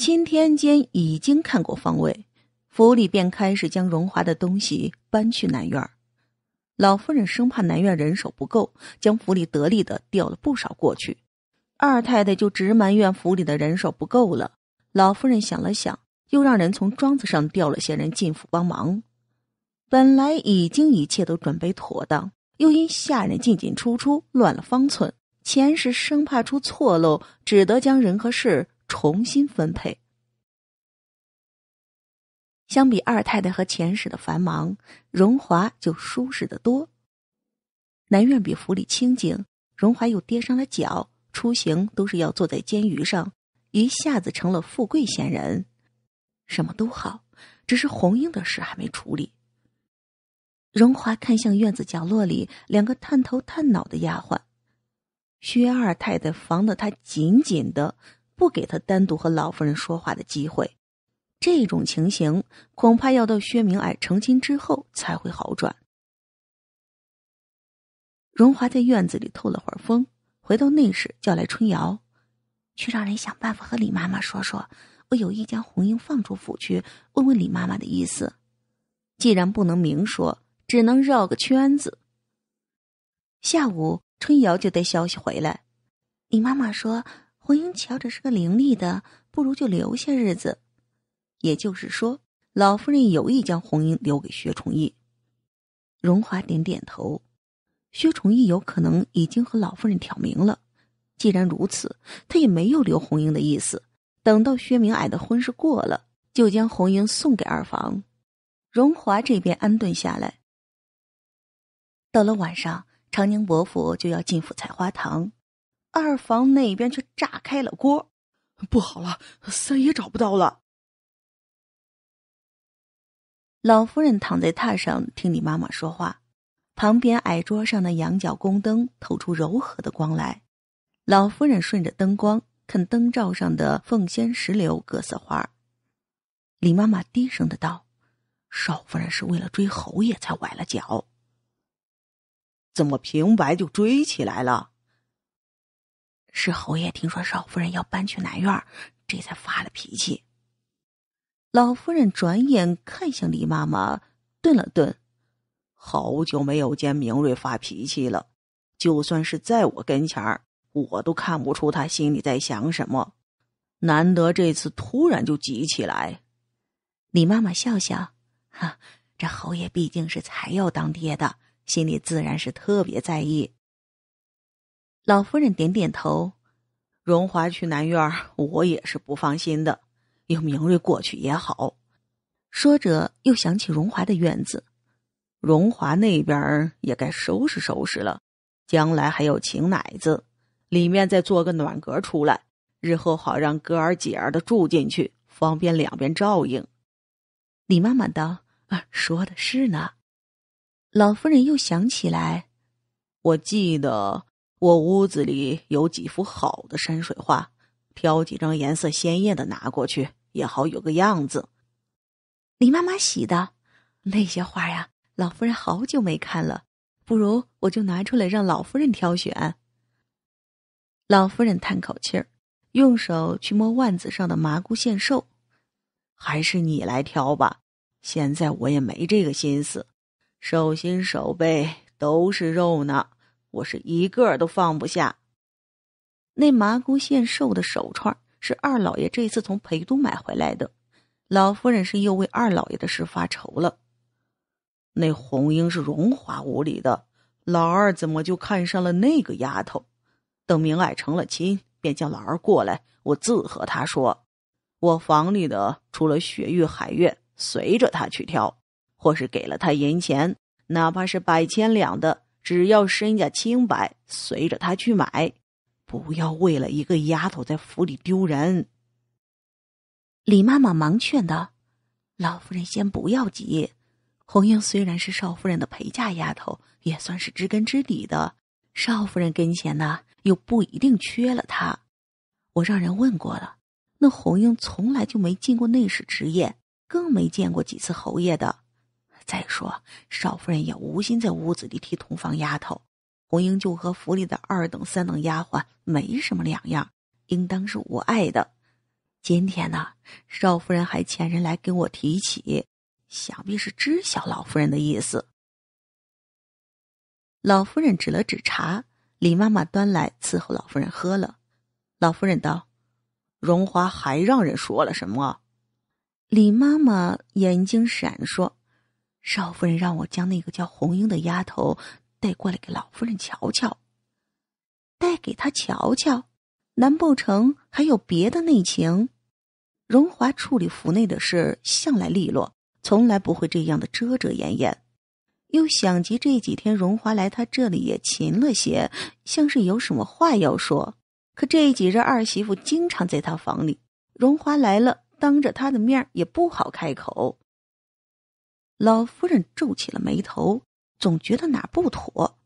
钦天监已经看过方位，府里便开始将荣华的东西搬去南院。老夫人生怕南院人手不够，将府里得力的调了不少过去。二太太就直埋怨府里的人手不够了。老夫人想了想，又让人从庄子上调了些人进府帮忙。本来已经一切都准备妥当，又因下人进进出出乱了方寸，前世生怕出错漏，只得将人和事。重新分配。相比二太太和前世的繁忙，荣华就舒适的多。南院比府里清静，荣华又跌伤了脚，出行都是要坐在监舆上，一下子成了富贵闲人，什么都好，只是红英的事还没处理。荣华看向院子角落里两个探头探脑的丫鬟，薛二太太防得她紧紧的。不给他单独和老夫人说话的机会，这种情形恐怕要到薛明爱成亲之后才会好转。荣华在院子里透了会儿风，回到内室，叫来春瑶，去让人想办法和李妈妈说说。我有意将红英放出府去，问问李妈妈的意思。既然不能明说，只能绕个圈子。下午，春瑶就带消息回来，李妈妈说。红英瞧着是个伶俐的，不如就留下日子。也就是说，老夫人有意将红英留给薛崇义。荣华点点头。薛崇义有可能已经和老夫人挑明了。既然如此，他也没有留红英的意思。等到薛明矮的婚事过了，就将红英送给二房。荣华这边安顿下来。到了晚上，长宁伯父就要进府采花堂。二房那边却炸开了锅，不好了，三爷找不到了。老夫人躺在榻上听李妈妈说话，旁边矮桌上的羊角宫灯透出柔和的光来，老夫人顺着灯光看灯罩上的凤仙石榴各色花儿。李妈妈低声的道：“少夫人是为了追侯爷才崴了脚，怎么平白就追起来了？”是侯爷听说少夫人要搬去南院，这才发了脾气。老夫人转眼看向李妈妈，顿了顿，好久没有见明瑞发脾气了，就算是在我跟前儿，我都看不出他心里在想什么。难得这次突然就急起来，李妈妈笑笑，哈，这侯爷毕竟是才要当爹的，心里自然是特别在意。老夫人点点头，荣华去南院儿，我也是不放心的。有明瑞过去也好。说着，又想起荣华的院子，荣华那边也该收拾收拾了。将来还要请奶子，里面再做个暖阁出来，日后好让哥儿姐儿的住进去，方便两边照应。李妈妈道：“啊，说的是呢。”老夫人又想起来，我记得。我屋子里有几幅好的山水画，挑几张颜色鲜艳的拿过去也好有个样子。李妈妈洗的那些画呀，老夫人好久没看了，不如我就拿出来让老夫人挑选。老夫人叹口气儿，用手去摸腕子上的麻姑献寿，还是你来挑吧。现在我也没这个心思，手心手背都是肉呢。我是一个都放不下。那麻姑献寿的手串是二老爷这次从陪都买回来的，老夫人是又为二老爷的事发愁了。那红英是荣华无礼的，老二怎么就看上了那个丫头？等明爱成了亲，便叫老二过来，我自和他说。我房里的除了雪玉、海月，随着他去挑，或是给了他银钱，哪怕是百千两的。只要身家清白，随着他去买，不要为了一个丫头在府里丢人。李妈妈忙劝道：“老夫人，先不要急。红英虽然是少夫人的陪嫁丫头，也算是知根知底的。少夫人跟前呢，又不一定缺了她。我让人问过了，那红英从来就没进过内室值夜，更没见过几次侯爷的。”再说，少夫人也无心在屋子里替同房丫头，红英就和府里的二等、三等丫鬟没什么两样，应当是无碍的。今天呢，少夫人还遣人来跟我提起，想必是知晓老夫人的意思。老夫人指了指茶，李妈妈端来伺候老夫人喝了。老夫人道：“荣华还让人说了什么？”李妈妈眼睛闪烁。少夫人让我将那个叫红英的丫头带过来给老夫人瞧瞧，带给她瞧瞧，难不成还有别的内情？荣华处理府内的事向来利落，从来不会这样的遮遮掩掩。又想及这几天荣华来他这里也勤了些，像是有什么话要说。可这几日二媳妇经常在他房里，荣华来了，当着他的面也不好开口。老夫人皱起了眉头，总觉得哪儿不妥。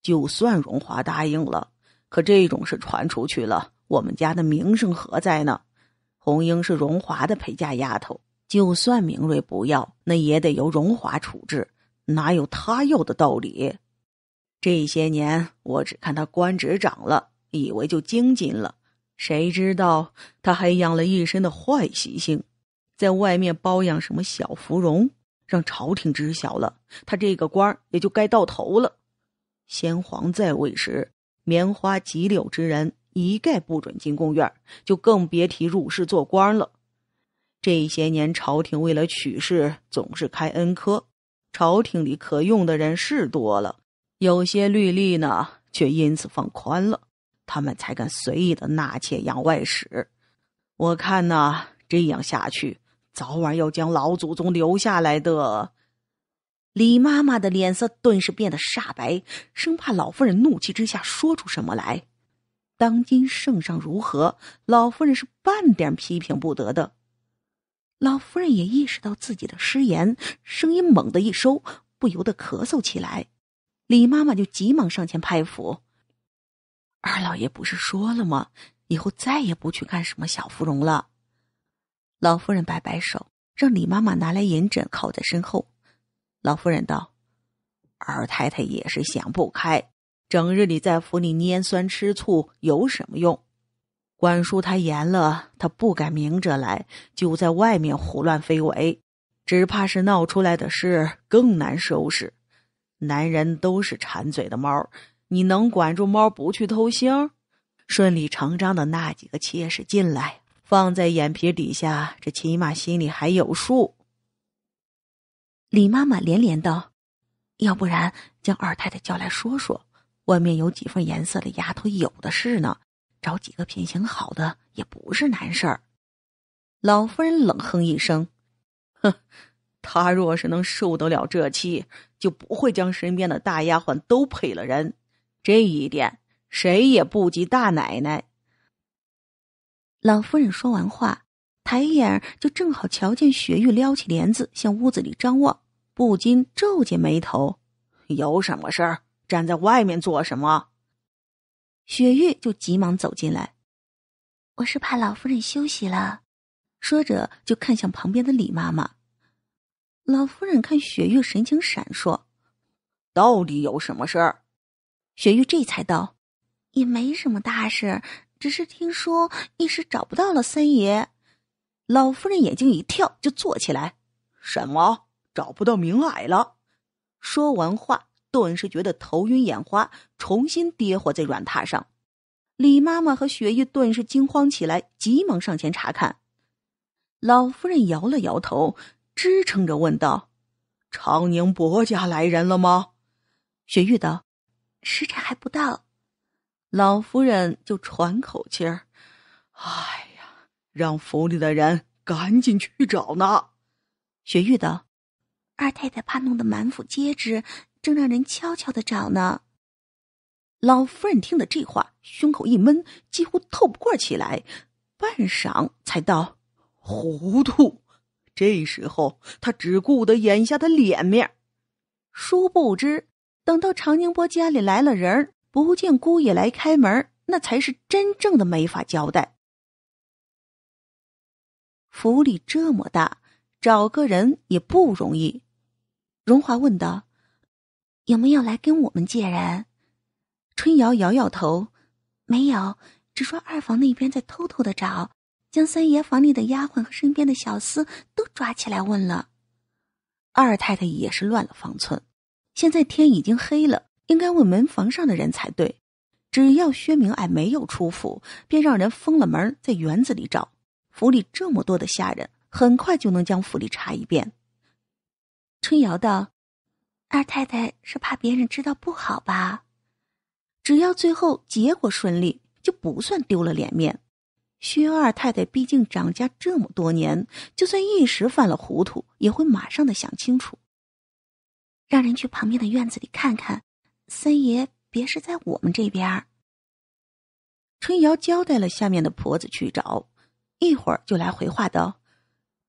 就算荣华答应了，可这种事传出去了，我们家的名声何在呢？红英是荣华的陪嫁丫头，就算明瑞不要，那也得由荣华处置，哪有他要的道理？这些年我只看他官职涨了，以为就精进了，谁知道他还养了一身的坏习性，在外面包养什么小芙蓉？让朝廷知晓了，他这个官也就该到头了。先皇在位时，棉花、及柳之人一概不准进贡院，就更别提入仕做官了。这些年，朝廷为了取士，总是开恩科，朝廷里可用的人是多了，有些律例呢，却因此放宽了，他们才敢随意的纳妾养外史。我看呐，这样下去。早晚要将老祖宗留下来的，李妈妈的脸色顿时变得煞白，生怕老夫人怒气之下说出什么来。当今圣上如何，老夫人是半点批评不得的。老夫人也意识到自己的失言，声音猛的一收，不由得咳嗽起来。李妈妈就急忙上前拍抚：“二老爷不是说了吗？以后再也不去干什么小芙蓉了。老夫人摆摆手，让李妈妈拿来银枕靠在身后。老夫人道：“二太太也是想不开，整日里在府里拈酸吃醋有什么用？管叔他严了，他不敢明着来，就在外面胡乱非为，只怕是闹出来的事更难收拾。男人都是馋嘴的猫，你能管住猫不去偷腥？顺理成章的，那几个妾室进来。”放在眼皮底下，这起码心里还有数。李妈妈连连道：“要不然将二太太叫来说说，外面有几份颜色的丫头有的是呢，找几个品行好的也不是难事儿。”老夫人冷哼一声：“哼，她若是能受得了这气，就不会将身边的大丫鬟都配了人。这一点，谁也不及大奶奶。”老夫人说完话，抬眼就正好瞧见雪玉撩起帘子向屋子里张望，不禁皱紧眉头：“有什么事儿？站在外面做什么？”雪玉就急忙走进来：“我是怕老夫人休息了。”说着就看向旁边的李妈妈。老夫人看雪玉神情闪烁，到底有什么事儿？雪玉这才道：“也没什么大事。”只是听说一时找不到了三爷，老夫人眼睛一跳就坐起来。什么找不到明矮了？说完话，顿时觉得头晕眼花，重新跌活在软榻上。李妈妈和雪玉顿时惊慌起来，急忙上前查看。老夫人摇了摇头，支撑着问道：“长宁伯家来人了吗？”雪玉道：“时辰还不到。”老夫人就喘口气儿，哎呀，让府里的人赶紧去找呢。雪玉道：“二太太怕弄得满府皆知，正让人悄悄的找呢。”老夫人听了这话，胸口一闷，几乎透不过气来，半晌才道：“糊涂！”这时候他只顾得眼下的脸面，殊不知等到常宁波家里来了人。不见姑爷来开门，那才是真正的没法交代。府里这么大，找个人也不容易。荣华问道：“有没有来跟我们借人？”春瑶摇摇头：“没有，只说二房那边在偷偷的找，将三爷房里的丫鬟和身边的小厮都抓起来问了。”二太太也是乱了方寸。现在天已经黑了。应该问门房上的人才对。只要薛明爱没有出府，便让人封了门，在园子里找。府里这么多的下人，很快就能将府里查一遍。春瑶道：“二太太是怕别人知道不好吧？只要最后结果顺利，就不算丢了脸面。薛二太太毕竟掌家这么多年，就算一时犯了糊涂，也会马上的想清楚。让人去旁边的院子里看看。”三爷别是在我们这边。春瑶交代了下面的婆子去找，一会儿就来回话道：“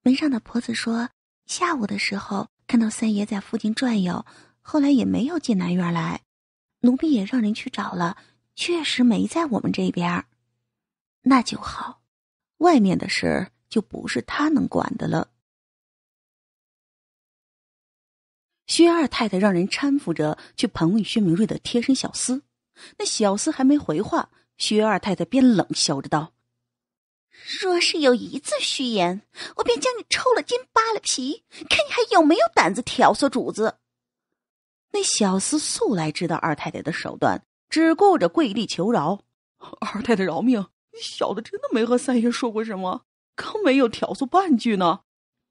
门上的婆子说，下午的时候看到三爷在附近转悠，后来也没有进南院来。奴婢也让人去找了，确实没在我们这边。那就好，外面的事儿就不是他能管的了。”薛二太太让人搀扶着去盘问薛明瑞的贴身小厮，那小厮还没回话，薛二太太便冷笑着道：“若是有一字虚言，我便将你抽了筋、扒了皮，看你还有没有胆子挑唆主子。”那小厮素来知道二太太的手段，只顾着跪地求饶：“二太太饶命，小子真的没和三爷说过什么，更没有挑唆半句呢。”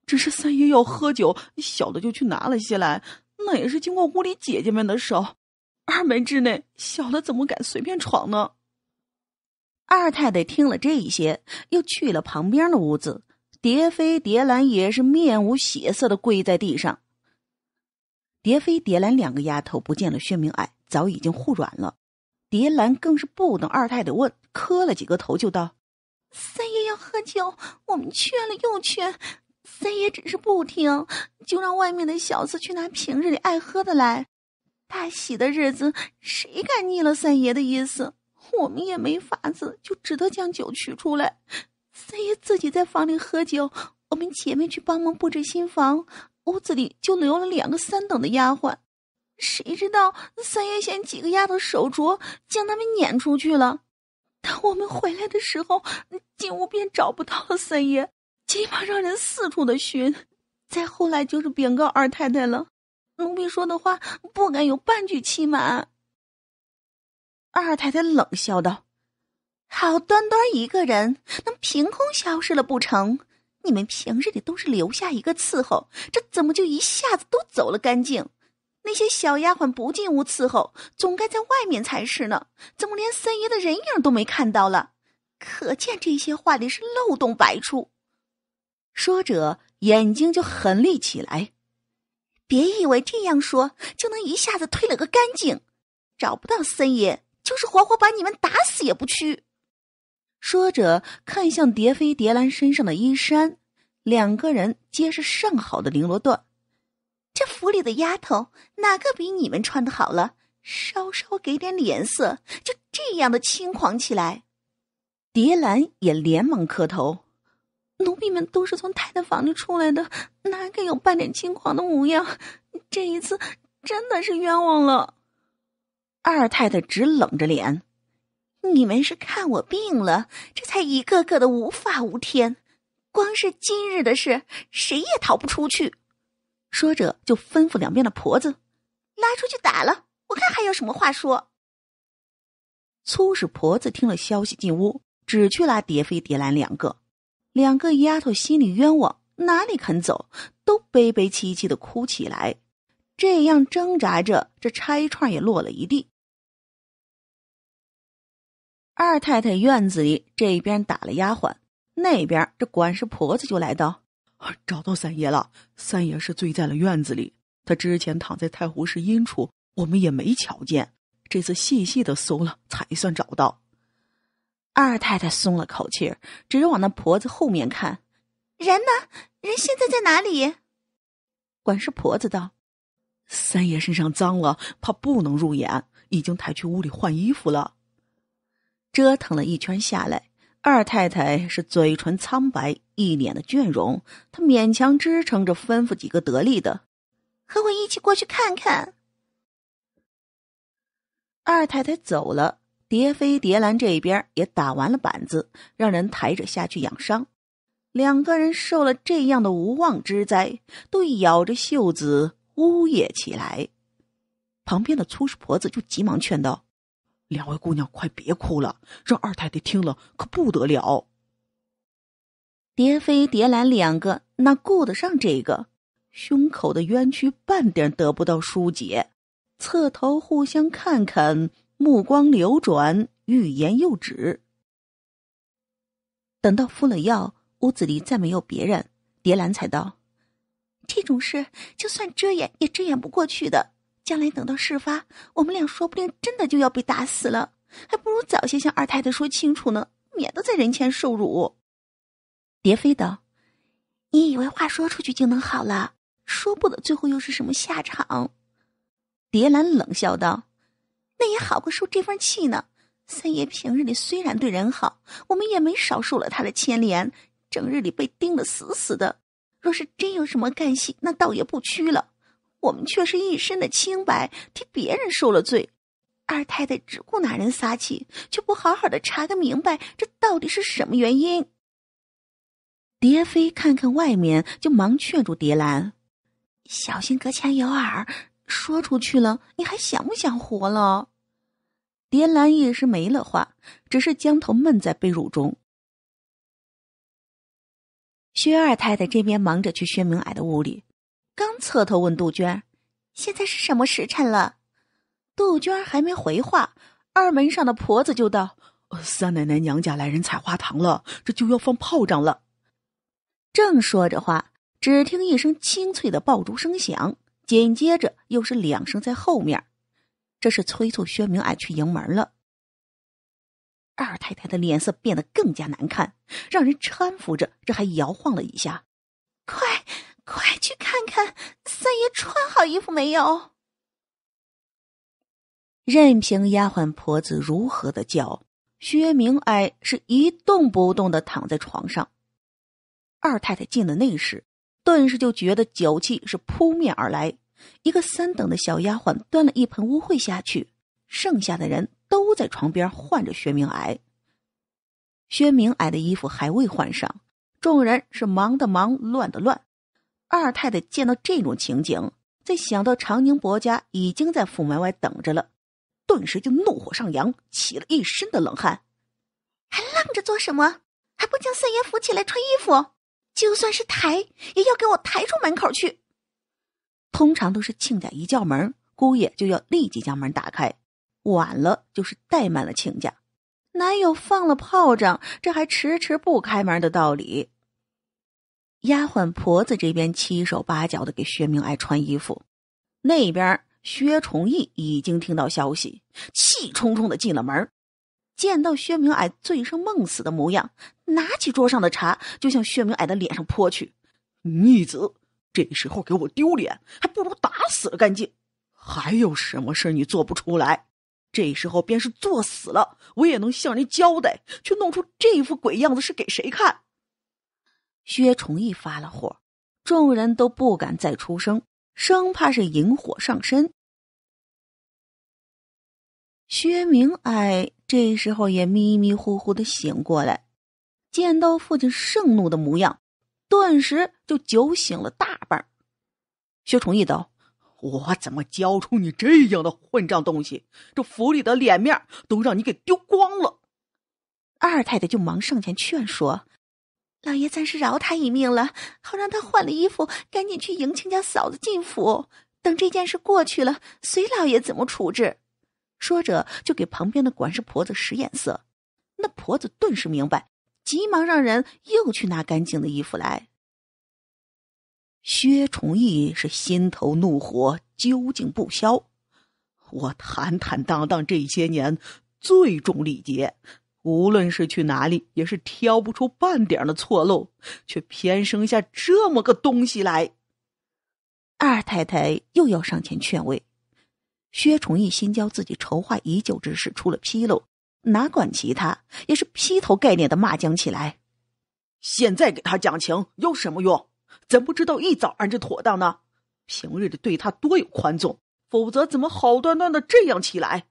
只是三爷要喝酒，小的就去拿了些来。那也是经过屋里姐姐们的手，二门之内，小的怎么敢随便闯呢？二太太听了这一些，又去了旁边的屋子。蝶飞、蝶兰也是面无血色的跪在地上。蝶飞、蝶兰两个丫头不见了，薛明爱早已经护软了。蝶兰更是不等二太太问，磕了几个头就道：“三爷要喝酒，我们劝了又劝。”三爷只是不听，就让外面的小厮去拿平日里爱喝的来。大喜的日子，谁敢逆了三爷的意思？我们也没法子，就只得将酒取出来。三爷自己在房里喝酒，我们姐妹去帮忙布置新房，屋子里就留了两个三等的丫鬟。谁知道三爷嫌几个丫头手拙，将他们撵出去了。当我们回来的时候，进屋便找不到三爷。急忙让人四处的寻，再后来就是禀告二太太了。奴婢说的话不敢有半句欺瞒。二太太冷笑道：“好端端一个人能凭空消失了不成？你们平日里都是留下一个伺候，这怎么就一下子都走了干净？那些小丫鬟不进屋伺候，总该在外面才是呢。怎么连三爷的人影都没看到了？可见这些话里是漏洞百出。”说着，眼睛就狠厉起来。别以为这样说就能一下子推了个干净，找不到森爷，就是活活把你们打死也不屈。说着，看向蝶飞蝶兰身上的衣衫，两个人皆是上好的绫罗缎。这府里的丫头，哪个比你们穿的好了？稍稍给点脸色，就这样的轻狂起来。蝶兰也连忙磕头。奴婢们都是从太太房里出来的，哪敢有半点轻狂的模样？这一次真的是冤枉了。二太太直冷着脸：“你们是看我病了，这才一个个的无法无天。光是今日的事，谁也逃不出去。”说着就吩咐两边的婆子：“拉出去打了，我看还有什么话说。”粗使婆子听了消息进屋，只去拉蝶飞、蝶兰两个。两个丫头心里冤枉，哪里肯走，都悲悲戚戚的哭起来。这样挣扎着，这钗串也落了一地。二太太院子里这边打了丫鬟，那边这管事婆子就来的，找到三爷了。三爷是醉在了院子里，他之前躺在太湖石阴处，我们也没瞧见。这次细细的搜了，才算找到。二太太松了口气只指着往那婆子后面看，人呢？人现在在哪里？管事婆子道：“三爷身上脏了，怕不能入眼，已经抬去屋里换衣服了。”折腾了一圈下来，二太太是嘴唇苍白，一脸的倦容。她勉强支撑着，吩咐几个得力的：“和我一起过去看看。”二太太走了。蝶飞、蝶兰这边也打完了板子，让人抬着下去养伤。两个人受了这样的无妄之灾，都咬着袖子呜咽起来。旁边的粗使婆子就急忙劝道：“两位姑娘，快别哭了，让二太太听了可不得了。”蝶飞、蝶兰两个哪顾得上这个，胸口的冤屈半点得不到纾解，侧头互相看看。目光流转，欲言又止。等到敷了药，屋子里再没有别人，蝶兰才道：“这种事就算遮掩也遮掩不过去的。将来等到事发，我们俩说不定真的就要被打死了，还不如早些向二太太说清楚呢，免得在人前受辱。”蝶飞道：“你以为话说出去就能好了？说不得，最后又是什么下场？”蝶兰冷笑道。那也好过受这份气呢。三爷平日里虽然对人好，我们也没少受了他的牵连，整日里被盯得死死的。若是真有什么干系，那倒也不屈了。我们却是一身的清白，替别人受了罪。二太太只顾拿人撒气，却不好好的查个明白，这到底是什么原因？蝶飞看看外面，就忙劝住蝶兰：“小心隔墙有耳，说出去了，你还想不想活了？”蝶兰一时没了话，只是将头闷在被褥中。薛二太太这边忙着去薛明矮的屋里，刚侧头问杜鹃：“现在是什么时辰了？”杜鹃还没回话，二门上的婆子就道：“三奶奶娘家来人采花糖了，这就要放炮仗了。”正说着话，只听一声清脆的爆竹声响，紧接着又是两声在后面。这是催促薛明爱去迎门了。二太太的脸色变得更加难看，让人搀扶着，这还摇晃了一下。快，快去看看三爷穿好衣服没有。任凭丫鬟婆子如何的叫，薛明爱是一动不动的躺在床上。二太太进了内室，顿时就觉得酒气是扑面而来。一个三等的小丫鬟端了一盆污秽下去，剩下的人都在床边换着薛明矮。薛明矮的衣服还未换上，众人是忙的忙，乱的乱。二太太见到这种情景，再想到长宁伯家已经在府门外等着了，顿时就怒火上扬，起了一身的冷汗。还愣着做什么？还不将三爷扶起来穿衣服？就算是抬，也要给我抬出门口去。通常都是亲家一叫门，姑爷就要立即将门打开，晚了就是怠慢了亲家。哪有放了炮仗，这还迟迟不开门的道理？丫鬟婆子这边七手八脚的给薛明爱穿衣服，那边薛崇义已经听到消息，气冲冲的进了门，见到薛明爱醉生梦死的模样，拿起桌上的茶就向薛明爱的脸上泼去，逆子！这个时候给我丢脸，还不如打死了干净。还有什么事你做不出来？这时候便是作死了，我也能向人交代。却弄出这副鬼样子是给谁看？薛崇义发了火，众人都不敢再出声，生怕是引火上身。薛明哎，这时候也迷迷糊糊的醒过来，见到父亲盛怒的模样。顿时就酒醒了大半。薛崇义道：“我怎么教出你这样的混账东西？这府里的脸面都让你给丢光了。”二太太就忙上前劝说：“老爷暂时饶他一命了，好让他换了衣服，赶紧去迎亲家嫂子进府。等这件事过去了，随老爷怎么处置。”说着就给旁边的管事婆子使眼色，那婆子顿时明白。急忙让人又去拿干净的衣服来。薛崇义是心头怒火究竟不消，我坦坦荡荡这些年最重礼节，无论是去哪里也是挑不出半点的错漏，却偏生下这么个东西来。二太太又要上前劝慰，薛崇义心焦自己筹划已久之事出了纰漏。哪管其他，也是劈头盖脸的骂讲起来。现在给他讲情有什么用？怎不知道一早安置妥当呢？平日里对他多有宽纵，否则怎么好端端的这样起来？